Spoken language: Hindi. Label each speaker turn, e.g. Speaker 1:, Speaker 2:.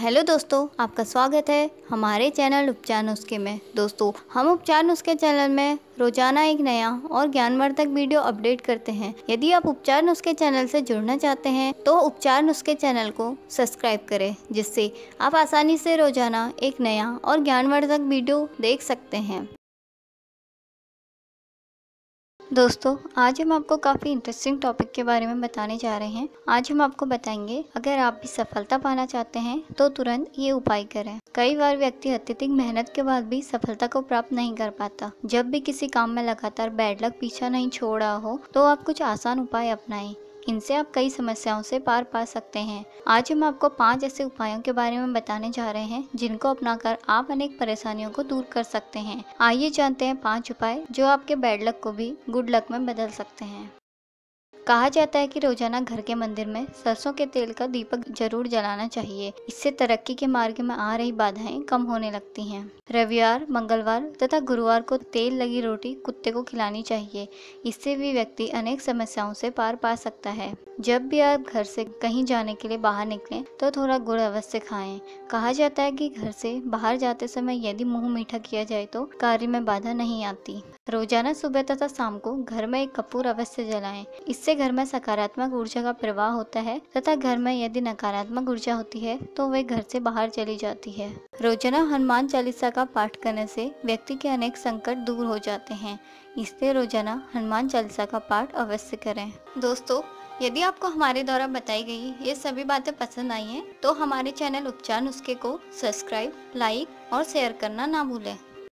Speaker 1: हेलो दोस्तों आपका स्वागत है हमारे चैनल उपचार नुस्खे में दोस्तों हम उपचार नुस्खे चैनल में रोजाना एक नया और ज्ञानवर्धक वीडियो अपडेट करते हैं यदि आप उपचार नुस्खे चैनल से जुड़ना चाहते हैं तो उपचार नुस्खे चैनल को सब्सक्राइब करें जिससे आप आसानी से रोजाना एक नया और ज्ञानवर्धक वीडियो देख सकते हैं दोस्तों आज हम आपको काफ़ी इंटरेस्टिंग टॉपिक के बारे में बताने जा रहे हैं आज हम आपको बताएंगे अगर आप भी सफलता पाना चाहते हैं तो तुरंत ये उपाय करें कई बार व्यक्ति अत्यधिक मेहनत के बाद भी सफलता को प्राप्त नहीं कर पाता जब भी किसी काम में लगातार बैड लक पीछा नहीं छोड़ रहा हो तो आप कुछ आसान उपाय अपनाएं इनसे आप कई समस्याओं से पार पा सकते हैं आज हम आपको पाँच ऐसे उपायों के बारे में बताने जा रहे हैं जिनको अपनाकर आप अनेक परेशानियों को दूर कर सकते हैं आइए जानते हैं पाँच उपाय जो आपके बैड लक को भी गुड लक में बदल सकते हैं कहा जाता है कि रोजाना घर के मंदिर में सरसों के तेल का दीपक जरूर जलाना चाहिए इससे तरक्की के मार्ग में आ रही बाधाएं कम होने लगती हैं रविवार मंगलवार तथा गुरुवार को तेल लगी रोटी कुत्ते को खिलानी चाहिए इससे भी व्यक्ति अनेक समस्याओं से पार पा सकता है जब भी आप घर से कहीं जाने के लिए बाहर निकलें तो थोड़ा गुड़ अवश्य खाएं कहा जाता है कि घर से बाहर जाते समय यदि मुंह मीठा किया जाए तो कार्य में बाधा नहीं आती रोजाना सुबह तथा शाम को घर में एक कपूर अवश्य जलाएं इससे घर में सकारात्मक ऊर्जा का प्रवाह होता है तथा घर में यदि नकारात्मक ऊर्जा होती है तो वे घर से बाहर चली जाती है रोजाना हनुमान चालीसा का पाठ करने से व्यक्ति के अनेक संकट दूर हो जाते हैं इसलिए रोजाना हनुमान चालीसा का पाठ अवश्य करें दोस्तों यदि आपको हमारे द्वारा बताई गई ये सभी बातें पसंद आई हैं तो हमारे चैनल उपचार नुस्खे को सब्सक्राइब लाइक और शेयर करना ना भूलें